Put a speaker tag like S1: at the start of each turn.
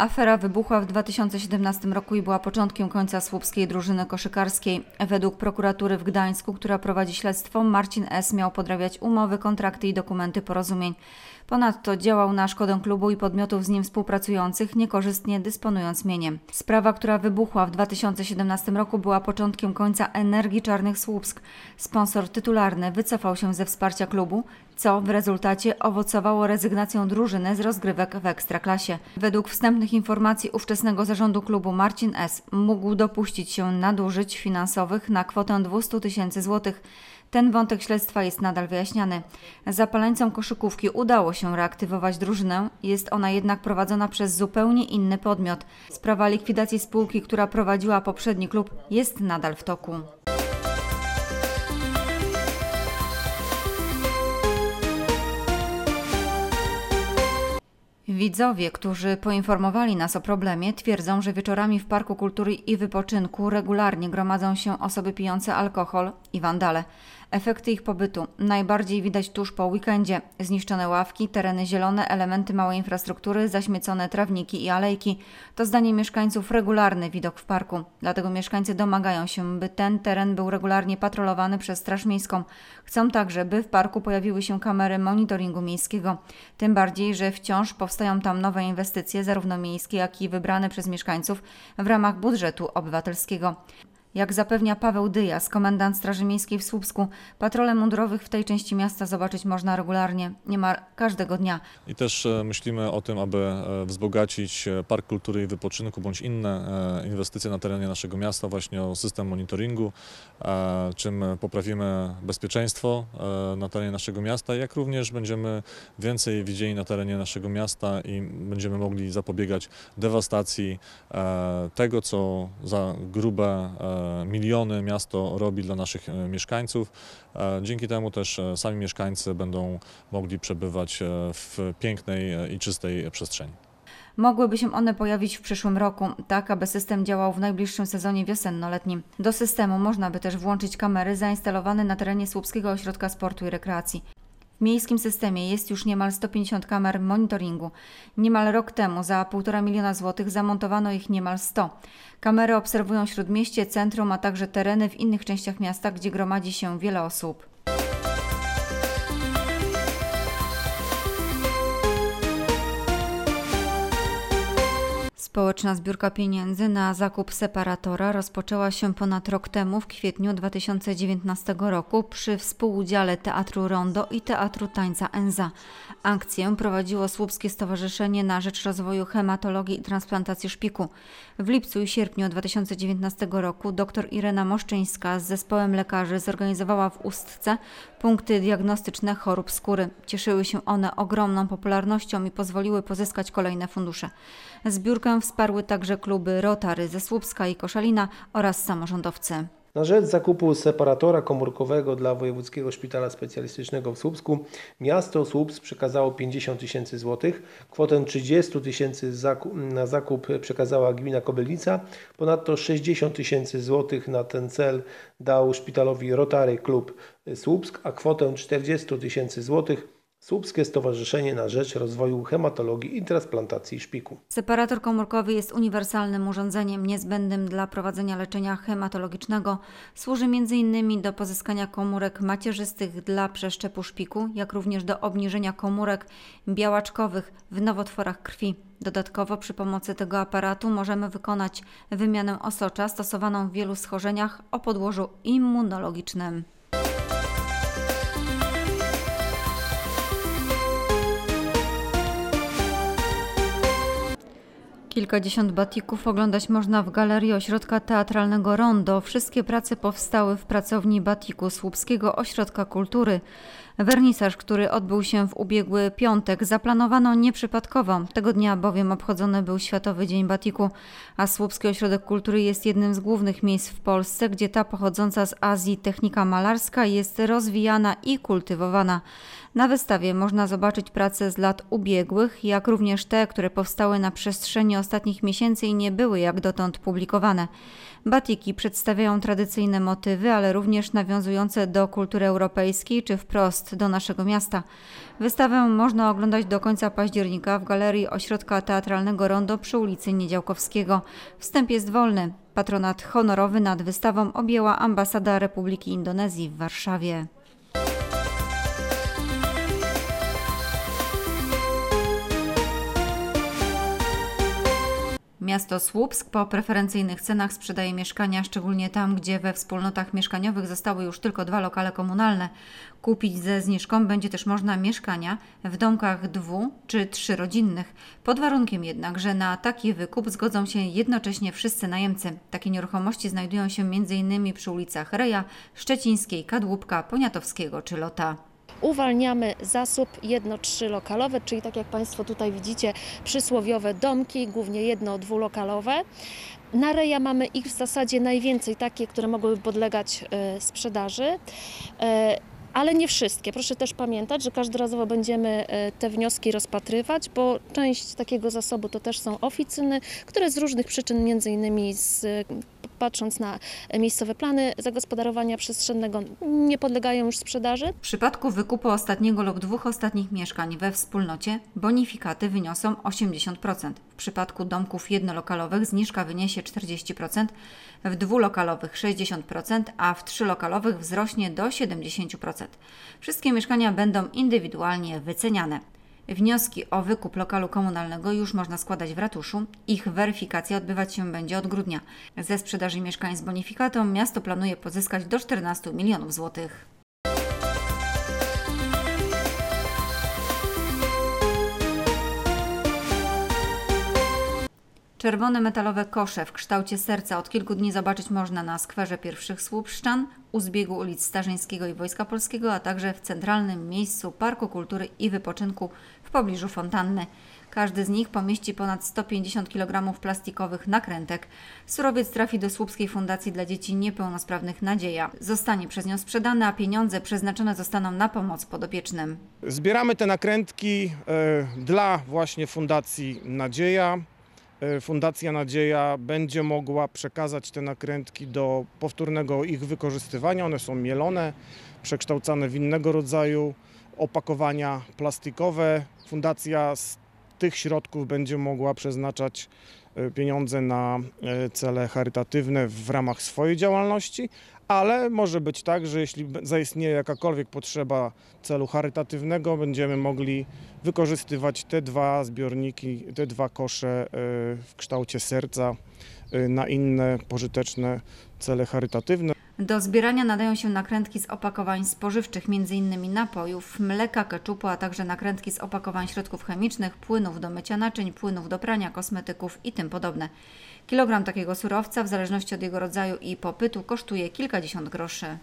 S1: Afera wybuchła w 2017 roku i była początkiem końca słupskiej drużyny koszykarskiej. Według prokuratury w Gdańsku, która prowadzi śledztwo, Marcin S. miał podrabiać umowy, kontrakty i dokumenty porozumień. Ponadto działał na szkodę klubu i podmiotów z nim współpracujących, niekorzystnie dysponując mieniem. Sprawa, która wybuchła w 2017 roku była początkiem końca energii Czarnych Słupsk. Sponsor tytularny wycofał się ze wsparcia klubu, co w rezultacie owocowało rezygnacją drużyny z rozgrywek w Ekstraklasie. Według wstępnych informacji ówczesnego zarządu klubu Marcin S. mógł dopuścić się nadużyć finansowych na kwotę 200 tysięcy złotych. Ten wątek śledztwa jest nadal wyjaśniany. Zapaleńcom koszykówki udało się reaktywować drużynę, jest ona jednak prowadzona przez zupełnie inny podmiot. Sprawa likwidacji spółki, która prowadziła poprzedni klub, jest nadal w toku. Widzowie, którzy poinformowali nas o problemie, twierdzą, że wieczorami w Parku Kultury i Wypoczynku regularnie gromadzą się osoby pijące alkohol i wandale. Efekty ich pobytu najbardziej widać tuż po weekendzie. Zniszczone ławki, tereny zielone, elementy małej infrastruktury, zaśmiecone trawniki i alejki. To zdanie mieszkańców regularny widok w parku. Dlatego mieszkańcy domagają się, by ten teren był regularnie patrolowany przez Straż Miejską. Chcą także, by w parku pojawiły się kamery monitoringu miejskiego. Tym bardziej, że wciąż powstają powstają tam nowe inwestycje, zarówno miejskie, jak i wybrane przez mieszkańców w ramach budżetu obywatelskiego. Jak zapewnia Paweł Dyjas, komendant Straży Miejskiej w Słupsku, patrole mundurowych w tej części miasta zobaczyć można regularnie, niemal każdego dnia. I też e, myślimy o tym, aby e, wzbogacić e, Park Kultury i Wypoczynku bądź inne inwestycje na terenie naszego miasta właśnie o system monitoringu, czym poprawimy bezpieczeństwo na terenie naszego miasta, jak również będziemy więcej widzieli na terenie naszego miasta i będziemy mogli zapobiegać dewastacji tego, co za grube miliony miasto robi dla naszych e, mieszkańców. E, dzięki temu też e, sami mieszkańcy będą mogli przebywać w pięknej i czystej przestrzeni. Mogłyby się one pojawić w przyszłym roku, tak aby system działał w najbliższym sezonie wiosenno-letnim. Do systemu można by też włączyć kamery zainstalowane na terenie Słupskiego Ośrodka Sportu i Rekreacji. W miejskim systemie jest już niemal 150 kamer monitoringu. Niemal rok temu za 1,5 miliona złotych zamontowano ich niemal 100. Kamery obserwują śródmieście, centrum, a także tereny w innych częściach miasta, gdzie gromadzi się wiele osób. Społeczna zbiórka pieniędzy na zakup separatora rozpoczęła się ponad rok temu w kwietniu 2019 roku przy współudziale Teatru Rondo i Teatru Tańca Enza. Akcję prowadziło Słupskie Stowarzyszenie na Rzecz Rozwoju Hematologii i Transplantacji Szpiku. W lipcu i sierpniu 2019 roku dr Irena Moszczyńska z zespołem lekarzy zorganizowała w Ustce punkty diagnostyczne chorób skóry. Cieszyły się one ogromną popularnością i pozwoliły pozyskać kolejne fundusze. Zbiórkę wsparły także kluby Rotary ze Słupska i Koszalina oraz samorządowcy. Na rzecz zakupu separatora komórkowego dla Wojewódzkiego Szpitala Specjalistycznego w Słupsku miasto Słupsk przekazało 50 tysięcy złotych. Kwotę 30 tysięcy na zakup przekazała gmina Kobylnica. Ponadto 60 tysięcy złotych na ten cel dał szpitalowi Rotary Klub Słupsk, a kwotę 40 tysięcy złotych Słupskie Stowarzyszenie na Rzecz Rozwoju Hematologii i Transplantacji Szpiku. Separator komórkowy jest uniwersalnym urządzeniem niezbędnym dla prowadzenia leczenia hematologicznego. Służy m.in. do pozyskania komórek macierzystych dla przeszczepu szpiku, jak również do obniżenia komórek białaczkowych w nowotworach krwi. Dodatkowo przy pomocy tego aparatu możemy wykonać wymianę osocza stosowaną w wielu schorzeniach o podłożu immunologicznym. Kilkadziesiąt batików oglądać można w Galerii Ośrodka Teatralnego Rondo. Wszystkie prace powstały w pracowni batiku Słupskiego Ośrodka Kultury. Wernisarz, który odbył się w ubiegły piątek, zaplanowano nieprzypadkowo. Tego dnia bowiem obchodzony był Światowy Dzień Batiku, a Słupski Ośrodek Kultury jest jednym z głównych miejsc w Polsce, gdzie ta pochodząca z Azji technika malarska jest rozwijana i kultywowana. Na wystawie można zobaczyć prace z lat ubiegłych, jak również te, które powstały na przestrzeni ostatnich miesięcy i nie były jak dotąd publikowane. Batiki przedstawiają tradycyjne motywy, ale również nawiązujące do kultury europejskiej czy wprost do naszego miasta. Wystawę można oglądać do końca października w Galerii Ośrodka Teatralnego Rondo przy ulicy Niedziałkowskiego. Wstęp jest wolny. Patronat honorowy nad wystawą objęła ambasada Republiki Indonezji w Warszawie. Miasto Słupsk po preferencyjnych cenach sprzedaje mieszkania, szczególnie tam, gdzie we wspólnotach mieszkaniowych zostały już tylko dwa lokale komunalne. Kupić ze zniżką będzie też można mieszkania w domkach dwu czy trzyrodzinnych, pod warunkiem jednak, że na taki wykup zgodzą się jednocześnie wszyscy najemcy. Takie nieruchomości znajdują się m.in. przy ulicach Reja, Szczecińskiej, Kadłubka, Poniatowskiego czy Lota uwalniamy zasób jedno trzylokalowy czyli tak jak Państwo tutaj widzicie, przysłowiowe domki, głównie jedno dwulokalowe. Na reja mamy ich w zasadzie najwięcej, takie, które mogłyby podlegać e, sprzedaży e, ale nie wszystkie. Proszę też pamiętać, że każdorazowo będziemy e, te wnioski rozpatrywać, bo część takiego zasobu to też są oficyny, które z różnych przyczyn, między innymi z patrząc na miejscowe plany zagospodarowania przestrzennego, nie podlegają już sprzedaży. W przypadku wykupu ostatniego lub dwóch ostatnich mieszkań we wspólnocie bonifikaty wyniosą 80%. W przypadku domków jednolokalowych zniżka wyniesie 40%, w dwulokalowych 60%, a w trzylokalowych wzrośnie do 70%. Wszystkie mieszkania będą indywidualnie wyceniane. Wnioski o wykup lokalu komunalnego już można składać w ratuszu. Ich weryfikacja odbywać się będzie od grudnia. Ze sprzedaży mieszkań z bonifikatą miasto planuje pozyskać do 14 milionów złotych. Czerwone metalowe kosze w kształcie serca od kilku dni zobaczyć można na skwerze pierwszych Słupszczan, u zbiegu ulic Starzyńskiego i Wojska Polskiego, a także w centralnym miejscu Parku Kultury i Wypoczynku w pobliżu fontanny. Każdy z nich pomieści ponad 150 kg plastikowych nakrętek. Surowiec trafi do Słupskiej Fundacji dla Dzieci Niepełnosprawnych Nadzieja. Zostanie przez nią sprzedany, a pieniądze przeznaczone zostaną na pomoc podopiecznym. Zbieramy te nakrętki e, dla właśnie Fundacji Nadzieja. E, Fundacja Nadzieja będzie mogła przekazać te nakrętki do powtórnego ich wykorzystywania. One są mielone, przekształcane w innego rodzaju opakowania plastikowe. Fundacja z tych środków będzie mogła przeznaczać e, pieniądze na e, cele charytatywne w ramach swojej działalności, ale może być tak, że jeśli zaistnieje jakakolwiek potrzeba celu charytatywnego, będziemy mogli wykorzystywać te dwa zbiorniki, te dwa kosze e, w kształcie serca na inne pożyteczne cele charytatywne. Do zbierania nadają się nakrętki z opakowań spożywczych, m.in. napojów, mleka, keczupu, a także nakrętki z opakowań środków chemicznych, płynów do mycia naczyń, płynów do prania, kosmetyków i tym podobne. Kilogram takiego surowca, w zależności od jego rodzaju i popytu, kosztuje kilkadziesiąt groszy.